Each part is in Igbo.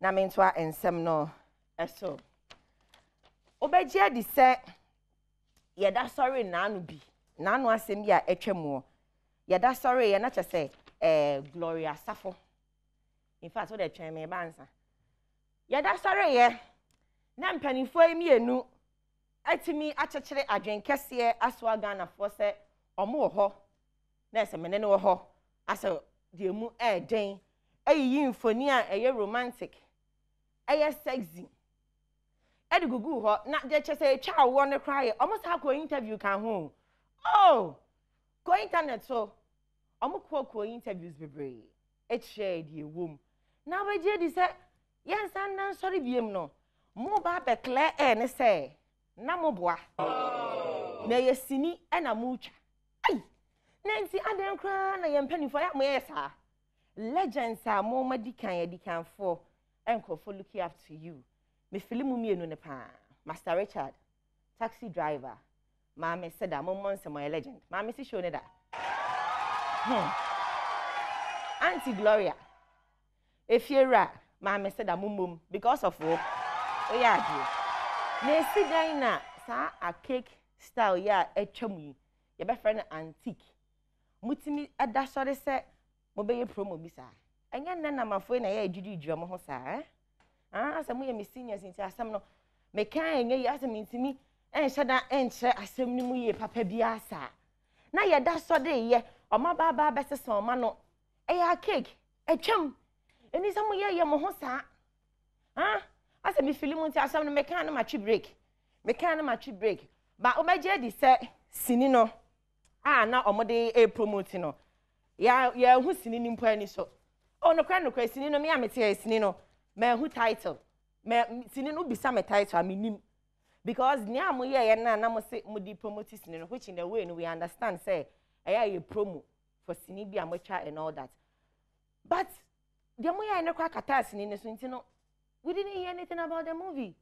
na mentoa nsɛm no ɛso wobɛgye adi sɛ yɛda sɔre n'ano bi n'ano asɛm bi a ɛtwa mu yɛda sɔre yɛ na kyɛ sɛ ɛɛ gloria safo in fact wɔde twɛn mi bansa yɛda sɔre yɛ na mpanimfoɔ yi mmienu atumi akyekyere adwene kɛseɛ asoa ghanafoɔ sɛ wɔn wɔ hɔ na ɛsɛ mene no wɔ hɔ asɛ deɛ mu ɛɛden ayiyi mfoni a ɛyɛ romantic ɛyɛ sexy ɛde gugu hɔ na deɛ kyerɛ sɛ etwa awoɔ ne kora yɛ ɔmo saa kɔ interview ka ho oh kɔ internet so ɔmo kɔ kɔ interviews bebree ekyirɛ deɛ ɛwɔ mu na abɛgye di sɛ yɛn nsa nna nsɔre bie mu no mo ba abɛkɛlɛ ɛɛ ne sɛ na mo boa na yɛ sini ɛna mo twa ayi na nti adan koraa na yɛn mpanyinfoɔ yɛ mo yɛ saa legends a mo ma di kan yɛ di kanfoɔ. nkurɔfoɔ looking up to you mefili mu mmienu ne paa master richard taxi driver maame seda mommɔ nsɛm ɔyɛ legend maame si show ne da hmm. aunty gloria efiewura maame seda mummom because of wo oyɛ oh, adeɛ na esi dan na saa akeke style yɛ e a atwam yi yɛbɛfrɛ no antique mutumi ɛda sɔre sɛ mobɛyɛ promo bi saa. enye nne na amafo na ya ejiri dwa ọmụ ho saa asɛ moyɛ me seniors nti asɛm no meka ɛnyɛ ya asɛ mentumi ɛnhyɛ da ɛnkyerɛ asɛm yie papa bi saa na da sọ de yɛ ɔmabaabaa bɛsesa ɔma no ɛyɛ a cake atwam ɛni ya moyɛyɛ mo ho saa asɛ mefili mu nti asɛm no meka no matwe break meka no matwe break ba wobɛgye adi sɛ sini nọ a na ɔmode ɛpromote ya yɛahu sini no mpo so onokora oh, nokora sini no me a mete sini no mahu title me sini no bisa me title amenim because nia mo ye ye na na mo se mo di promote sini no which in the way no we understand say eya ye promo for sini bi amotwa and all that but the mo ye ne kwa kata sini ne so ntino we didn't hear anything about the movie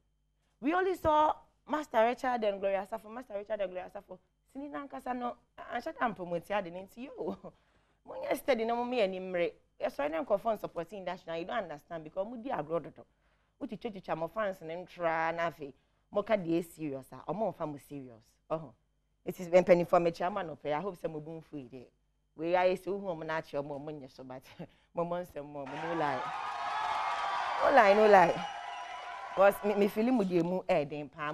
we only saw master richard and gloria safo master richard and gloria safo sini na nkasa no anshata promote ade nti yo mo nye steady na mo me mre yɛsɔre ne nkɔfɔ nsupɔti industry na you don't understand because ɔmo di agorɔ dodo wotwitwa twitwa mo fans ne ntoraa na afei mo ka deɛ serious a ah. ɔmo nfa mo serious ɔho eti mpanyinfoɔ mɛkyi ama no pɛ i hope sɛ mo bu nfu yi dɛ wei ayɛ sɛ ohun ɔmo n'akyi ɔmo ɔmo nyɛ so but mo mo nsɛm mo ɔmo no lie no lie no lie because me me fili mu eh, deɛ mu ɛɛden paa.